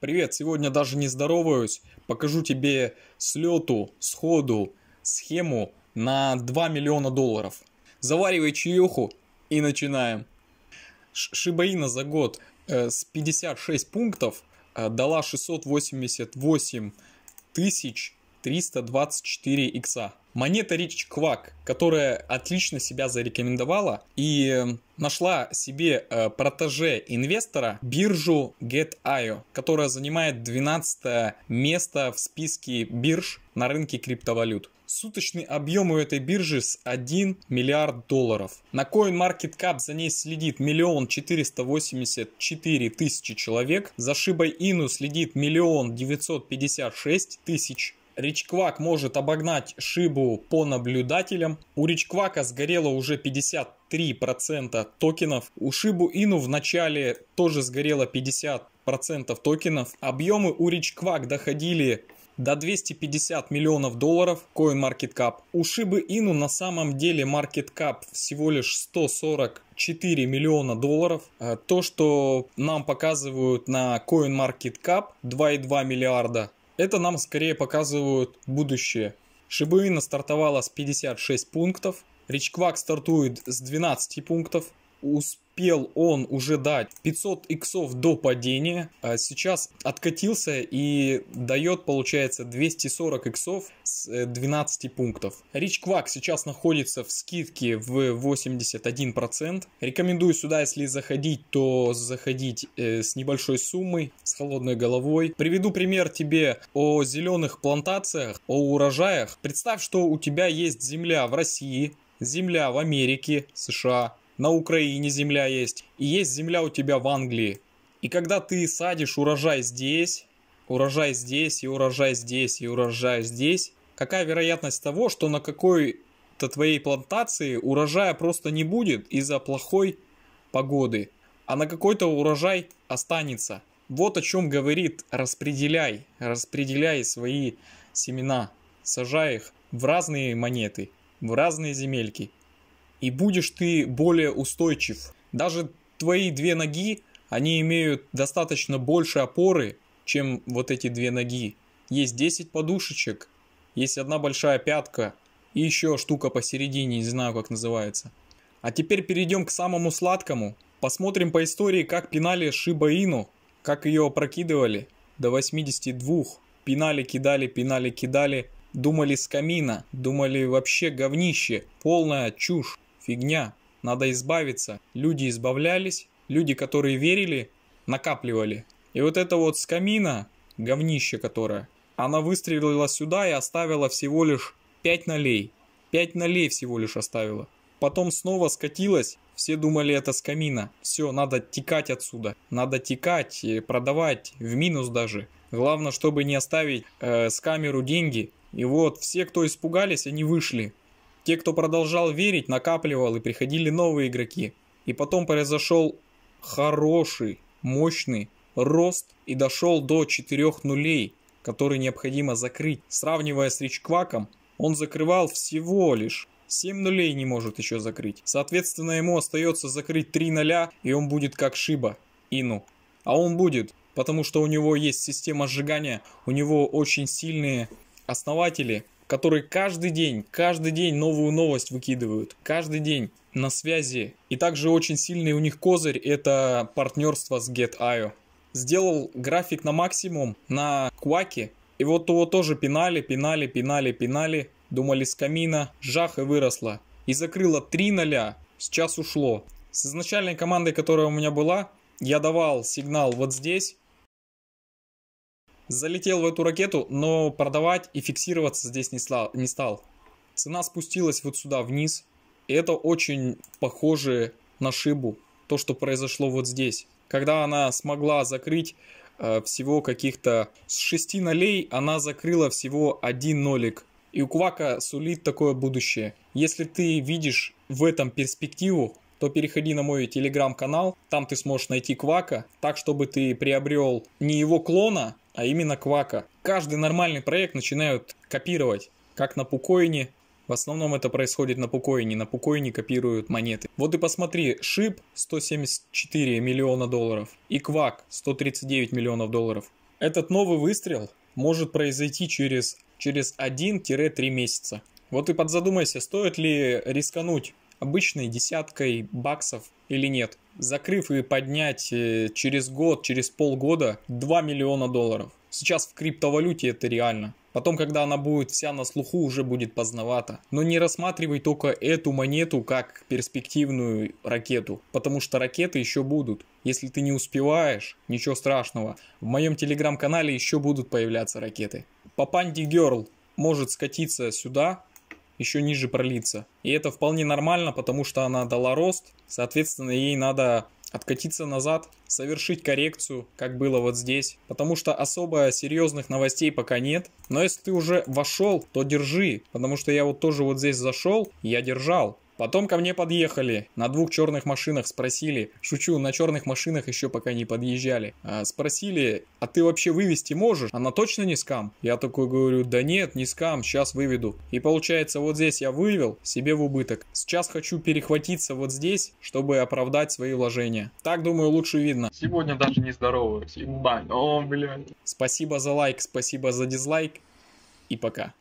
Привет, сегодня даже не здороваюсь. Покажу тебе слету, сходу, схему на 2 миллиона долларов. Заваривай чаюху и начинаем. Шибаина за год э, с 56 пунктов э, дала 688 тысяч 324 икса. Монета Rich Quack, которая отлично себя зарекомендовала и э, нашла себе э, протеже инвестора биржу Get.io, которая занимает 12 место в списке бирж на рынке криптовалют. Суточный объем у этой биржи с 1 миллиард долларов. На CoinMarketCap за ней следит миллион четыреста восемьдесят четыре тысячи человек. За Shiba Inu следит миллион девятьсот пятьдесят шесть тысяч Ричквак может обогнать Шибу по наблюдателям. У Ричквака сгорело уже 53% токенов. У Шибу Ину в начале тоже сгорело 50% токенов. Объемы у Ричквак доходили до 250 миллионов долларов CoinMarketCap. У Шибы Ину на самом деле MarketCap всего лишь 144 миллиона долларов. Э, то, что нам показывают на CoinMarketCap 2,2 миллиарда это нам скорее показывают будущее. Шибуина стартовала с 56 пунктов, Ричквак стартует с 12 пунктов, Усп Пел он уже дать 500 иксов до падения, а сейчас откатился и дает, получается, 240 иксов с 12 э, пунктов. Рич Квак сейчас находится в скидке в 81%. Рекомендую сюда, если заходить, то заходить э, с небольшой суммой, с холодной головой. Приведу пример тебе о зеленых плантациях, о урожаях. Представь, что у тебя есть земля в России, земля в Америке, США, на Украине земля есть, и есть земля у тебя в Англии. И когда ты садишь урожай здесь, урожай здесь, и урожай здесь, и урожай здесь, какая вероятность того, что на какой-то твоей плантации урожая просто не будет из-за плохой погоды, а на какой-то урожай останется. Вот о чем говорит распределяй, распределяй свои семена, сажай их в разные монеты, в разные земельки – и будешь ты более устойчив. Даже твои две ноги, они имеют достаточно больше опоры, чем вот эти две ноги. Есть 10 подушечек, есть одна большая пятка и еще штука посередине, не знаю как называется. А теперь перейдем к самому сладкому. Посмотрим по истории, как пинали Шибаину, как ее опрокидывали до 82. Пинали, кидали, пинали, кидали. Думали с камина, думали вообще говнище, полная чушь фигня, надо избавиться. Люди избавлялись, люди, которые верили, накапливали. И вот это вот скамина, говнище которое, она выстрелила сюда и оставила всего лишь 5 нолей. 5 нолей всего лишь оставила. Потом снова скатилась, все думали это скамина. Все, надо текать отсюда. Надо текать, продавать, в минус даже. Главное, чтобы не оставить э, с камеру деньги. И вот все, кто испугались, они вышли. Те, кто продолжал верить, накапливал и приходили новые игроки. И потом произошел хороший, мощный рост и дошел до 4 нулей, который необходимо закрыть. Сравнивая с Ричкваком, он закрывал всего лишь 7 нулей не может еще закрыть. Соответственно, ему остается закрыть 3 ноля, и он будет как Шиба, Ину. А он будет, потому что у него есть система сжигания, у него очень сильные основатели, которые каждый день, каждый день новую новость выкидывают, каждый день на связи. И также очень сильный у них козырь – это партнерство с Get.io. Сделал график на максимум на Кваке, и вот его тоже пинали, пинали, пинали, пинали, думали с камина, жах и выросла. И закрыла 3 0 сейчас ушло. С изначальной командой, которая у меня была, я давал сигнал вот здесь, залетел в эту ракету, но продавать и фиксироваться здесь не, стал, не стал. Цена спустилась вот сюда вниз, и это очень похоже на шибу, то, что произошло вот здесь. Когда она смогла закрыть э, всего каких-то... С 6 нолей она закрыла всего один нолик. И у Квака сулит такое будущее. Если ты видишь в этом перспективу, то переходи на мой телеграм-канал, там ты сможешь найти Квака, так, чтобы ты приобрел не его клона, а именно Квака. Каждый нормальный проект начинают копировать, как на Пукоине. В основном это происходит на Пукоине. На Пукоине копируют монеты. Вот и посмотри, Шип 174 миллиона долларов и Квак 139 миллионов долларов. Этот новый выстрел может произойти через, через 1-3 месяца. Вот и подзадумайся, стоит ли рискануть обычной десяткой баксов или нет, закрыв и поднять э, через год, через полгода 2 миллиона долларов. Сейчас в криптовалюте это реально. Потом, когда она будет вся на слуху, уже будет поздновато. Но не рассматривай только эту монету как перспективную ракету, потому что ракеты еще будут. Если ты не успеваешь, ничего страшного. В моем телеграм-канале еще будут появляться ракеты. Папанди Герл может скатиться сюда, еще ниже пролиться. И это вполне нормально, потому что она дала рост, соответственно, ей надо откатиться назад, совершить коррекцию, как было вот здесь, потому что особо серьезных новостей пока нет. Но если ты уже вошел, то держи, потому что я вот тоже вот здесь зашел, я держал, Потом ко мне подъехали, на двух черных машинах спросили, шучу, на черных машинах еще пока не подъезжали, а, спросили, а ты вообще вывести можешь? Она точно не скам? Я такой говорю, да нет, не скам, сейчас выведу. И получается, вот здесь я вывел себе в убыток. Сейчас хочу перехватиться вот здесь, чтобы оправдать свои вложения. Так, думаю, лучше видно. Сегодня даже не здоровый. ебать, о, блядь. Спасибо за лайк, спасибо за дизлайк и пока.